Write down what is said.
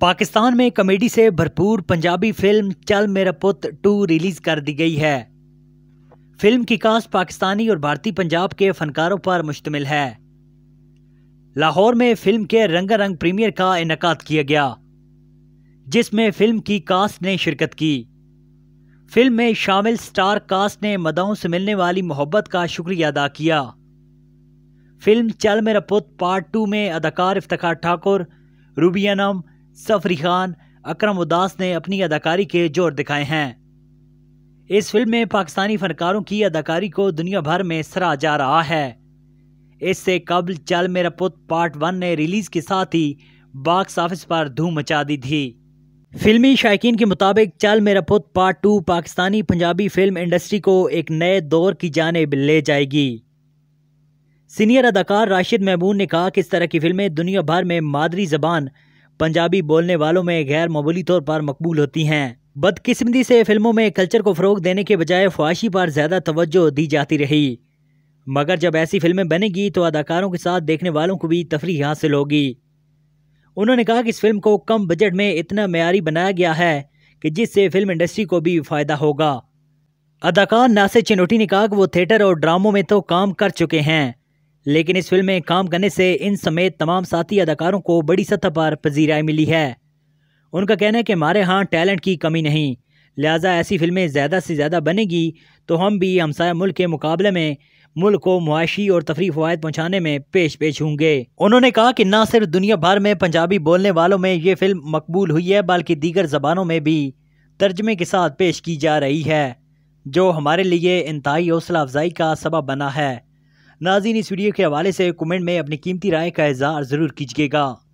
पाकिस्तान में कॉमेडी से भरपूर पंजाबी फिल्म चल मेरा पुत टू रिलीज़ कर दी गई है फिल्म की कास्ट पाकिस्तानी और भारतीय पंजाब के फनकारों पर मुश्तमिल है लाहौर में फिल्म के रंगा रंग प्रीमियर का इनका किया गया जिसमें फिल्म की कास्ट ने शिरकत की फिल्म में शामिल स्टार कास्ट ने मदाओं से मिलने वाली मोहब्बत का शुक्रिया अदा किया फिल्म चल मेरा पुत पार्ट टू में अदाकार इफ्तार ठाकुर रूबियानम सफरी खान अकरम उदास ने अपनी अदाकारी के जोर दिखाए हैं इस फिल्म में पाकिस्तानी फनकारों की अदाकारी को दुनिया भर में सराहा जा रहा है इससे कबल चल मेरा पुत पार्ट वन ने रिलीज़ के साथ ही बॉक्स ऑफिस पर धूम मचा दी थी फिल्मी शायकीन के मुताबिक Chal Mera Putt part two Pakistani Punjabi film industry को एक नए दौर की जानब ले जाएगी सीनियर अदाकार राशिद महमून ने कहा कि इस तरह की फिल्में दुनिया भर में मादरी जबान पंजाबी बोलने वालों में गैर मामूली तौर पर मकबूल होती हैं बदकिस्मती से फिल्मों में कल्चर को फ़रोग देने के बजाय ख्वाहिशी पर ज़्यादा तवज्जो दी जाती रही मगर जब ऐसी फिल्में बनेगी तो अदाकारों के साथ देखने वालों को भी तफरी हासिल होगी उन्होंने कहा कि इस फिल्म को कम बजट में इतना मैारी बनाया गया है कि जिससे फिल्म इंडस्ट्री को भी फ़ायदा होगा अदाकार नासिर चिनोटी ने कहा कि वो थिएटर और ड्रामों में तो काम कर चुके हैं लेकिन इस फिल्म में काम करने से इन समेत तमाम साथी अदाकारों को बड़ी सतह पर पजीराई मिली है उनका कहना है कि हमारे यहाँ टैलेंट की कमी नहीं लिहाजा ऐसी फिल्में ज़्यादा से ज़्यादा बनेगी तो हम भी हमसाय मुल्क के मुकाबले में मुल्क को मुआशी और तफरी फवायद पहुँचाने में पेश पेश होंगे उन्होंने कहा कि ना सिर्फ दुनिया भर में पंजाबी बोलने वालों में ये फिल्म मकबूल हुई है बल्कि दीगर ज़बानों में भी तर्जमे के साथ पेश की जा रही है जो हमारे लिए इंतहाई हौसला अफजाई का सबब बना है नाजीन इस वीडियो के हवाले से कमेंट में अपनी कीमती राय का इजहार ज़रूर कीजिएगा